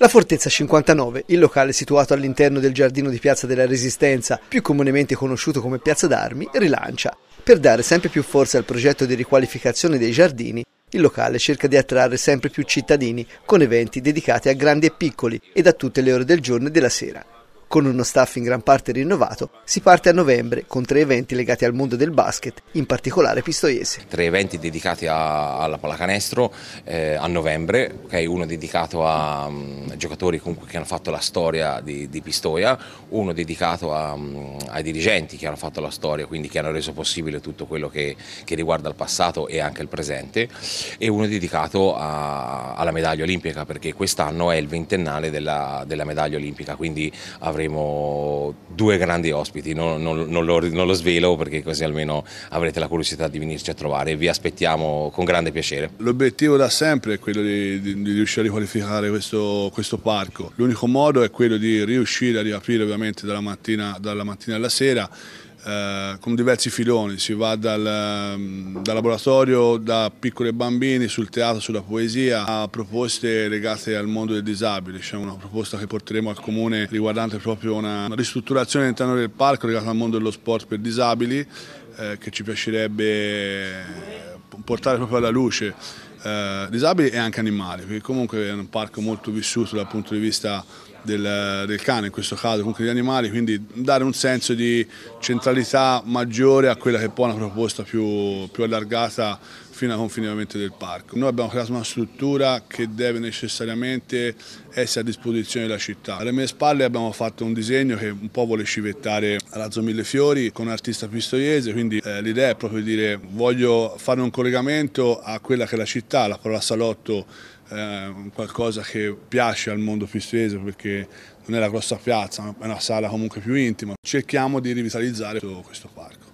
La Fortezza 59, il locale situato all'interno del giardino di Piazza della Resistenza, più comunemente conosciuto come Piazza d'Armi, rilancia. Per dare sempre più forza al progetto di riqualificazione dei giardini, il locale cerca di attrarre sempre più cittadini con eventi dedicati a grandi e piccoli ed a tutte le ore del giorno e della sera. Con uno staff in gran parte rinnovato, si parte a novembre con tre eventi legati al mondo del basket, in particolare pistoiese. Tre eventi dedicati a, alla pallacanestro eh, a novembre, okay? uno dedicato a, um, giocatori che hanno fatto la storia di, di Pistoia, uno dedicato a, um, ai dirigenti che hanno fatto la storia, quindi che hanno reso possibile tutto quello che, che riguarda il passato e anche il presente, e uno dedicato alla medaglia olimpica, perché quest'anno è il ventennale della, della medaglia olimpica, quindi avremo avremo due grandi ospiti, non, non, non, lo, non, lo, svelo perché così almeno avrete la curiosità di venirci a trovare e vi aspettiamo con grande piacere. L'obiettivo da sempre è quello di, di, di riuscire a riqualificare questo, questo parco, l'unico modo è quello di riuscire a riaprire ovviamente dalla mattina, dalla mattina alla sera eh, con diversi filoni, si va dal, ehm, dal, laboratorio da piccoli bambini sul teatro, sulla poesia, a proposte legate al mondo del disabile, c'è una proposta che porteremo al comune riguardante proprio una, una ristrutturazione all'interno del parco legata al mondo dello sport per disabili eh, che ci piacerebbe eh, portare proprio alla luce eh, disabili e anche animali, perché comunque è un parco molto vissuto dal punto di vista del, del, cane, in questo caso comunque degli animali, quindi dare un senso di centralità maggiore a quella che è poi una proposta più, più allargata fino al confinamento del parco. Noi abbiamo creato una struttura che deve necessariamente essere a disposizione della città. Alle mie spalle abbiamo fatto un disegno che un po' vuole civettare Razzo Mille Fiori con un artista pistoiese, quindi eh, l'idea è proprio di dire voglio fare un collegamento a quella che è la città, la parola salotto eh, qualcosa che piace al mondo pistese perché non è la grossa piazza, ma è una sala comunque più intima. Cerchiamo di rivitalizzare questo, questo parco.